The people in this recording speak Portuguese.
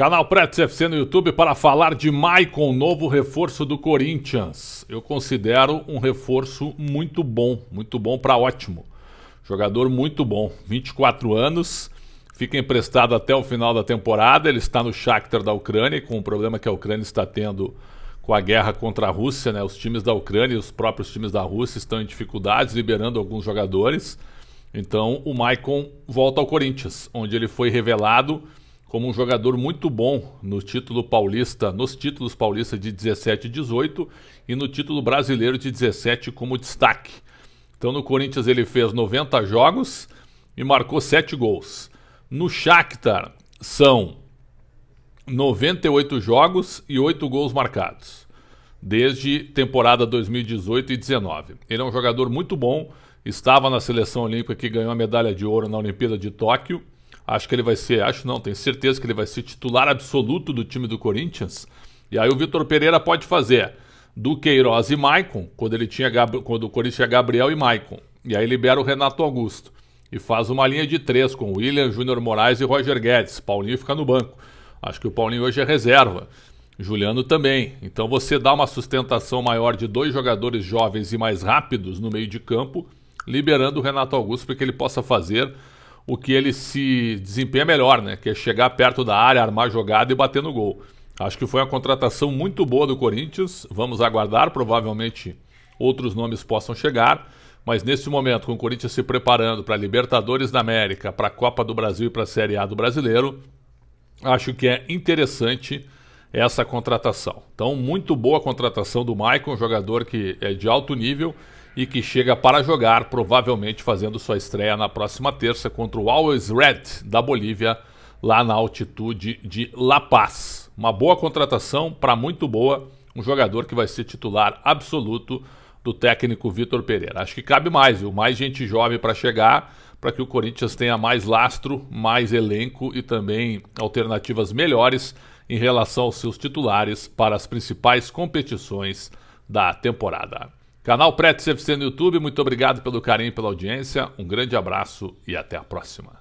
Canal Preto CFC no YouTube para falar de Maicon, novo reforço do Corinthians. Eu considero um reforço muito bom, muito bom para ótimo. Jogador muito bom, 24 anos, fica emprestado até o final da temporada. Ele está no Shakhtar da Ucrânia, com o problema que a Ucrânia está tendo com a guerra contra a Rússia. Né? Os times da Ucrânia e os próprios times da Rússia estão em dificuldades, liberando alguns jogadores. Então o Maicon volta ao Corinthians, onde ele foi revelado como um jogador muito bom no título paulista, nos títulos paulistas de 17 e 18 e no título brasileiro de 17 como destaque. Então no Corinthians ele fez 90 jogos e marcou 7 gols. No Shakhtar são 98 jogos e 8 gols marcados desde temporada 2018 e 19. Ele é um jogador muito bom, estava na seleção olímpica que ganhou a medalha de ouro na Olimpíada de Tóquio Acho que ele vai ser, acho não, tenho certeza que ele vai ser titular absoluto do time do Corinthians. E aí o Vitor Pereira pode fazer do Queiroz e Maicon, quando ele tinha quando o Corinthians tinha Gabriel e Maicon. E aí libera o Renato Augusto e faz uma linha de três com William, Júnior Moraes e Roger Guedes. Paulinho fica no banco. Acho que o Paulinho hoje é reserva. Juliano também. Então você dá uma sustentação maior de dois jogadores jovens e mais rápidos no meio de campo, liberando o Renato Augusto para que ele possa fazer o que ele se desempenha melhor, né? Que é chegar perto da área, armar jogada e bater no gol. Acho que foi uma contratação muito boa do Corinthians. Vamos aguardar, provavelmente outros nomes possam chegar. Mas nesse momento, com o Corinthians se preparando para Libertadores da América, para a Copa do Brasil e para a Série A do Brasileiro, acho que é interessante essa contratação. Então, muito boa a contratação do Maicon, jogador que é de alto nível e que chega para jogar, provavelmente fazendo sua estreia na próxima terça contra o Always Red da Bolívia, lá na altitude de La Paz. Uma boa contratação, para muito boa, um jogador que vai ser titular absoluto do técnico Vitor Pereira. Acho que cabe mais, viu? Mais gente jovem para chegar, para que o Corinthians tenha mais lastro, mais elenco e também alternativas melhores em relação aos seus titulares para as principais competições da temporada. Canal Prete CFC no YouTube, muito obrigado pelo carinho e pela audiência. Um grande abraço e até a próxima.